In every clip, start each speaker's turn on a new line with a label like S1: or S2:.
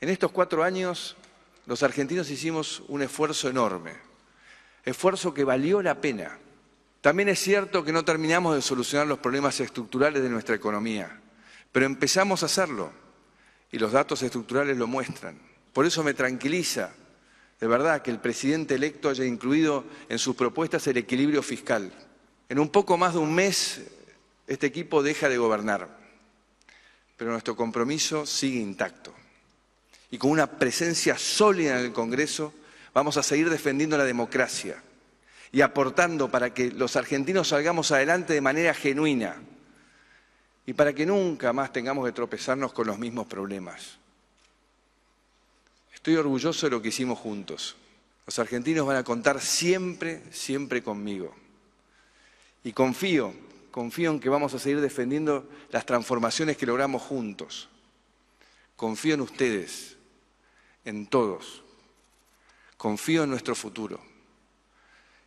S1: En estos cuatro años los argentinos hicimos un esfuerzo enorme, esfuerzo que valió la pena. También es cierto que no terminamos de solucionar los problemas estructurales de nuestra economía, pero empezamos a hacerlo y los datos estructurales lo muestran. Por eso me tranquiliza de verdad que el presidente electo haya incluido en sus propuestas el equilibrio fiscal. En un poco más de un mes este equipo deja de gobernar, pero nuestro compromiso sigue intacto y con una presencia sólida en el Congreso, vamos a seguir defendiendo la democracia y aportando para que los argentinos salgamos adelante de manera genuina y para que nunca más tengamos que tropezarnos con los mismos problemas. Estoy orgulloso de lo que hicimos juntos. Los argentinos van a contar siempre, siempre conmigo. Y confío, confío en que vamos a seguir defendiendo las transformaciones que logramos juntos. Confío en ustedes, en todos. Confío en nuestro futuro.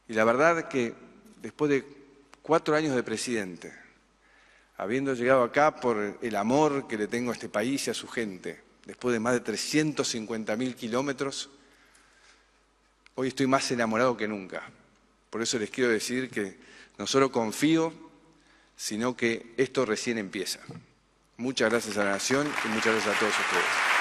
S1: Y la verdad que después de cuatro años de presidente, habiendo llegado acá por el amor que le tengo a este país y a su gente, después de más de 350 mil kilómetros, hoy estoy más enamorado que nunca. Por eso les quiero decir que no solo confío, sino que esto recién empieza. Muchas gracias a la Nación y muchas gracias a todos ustedes.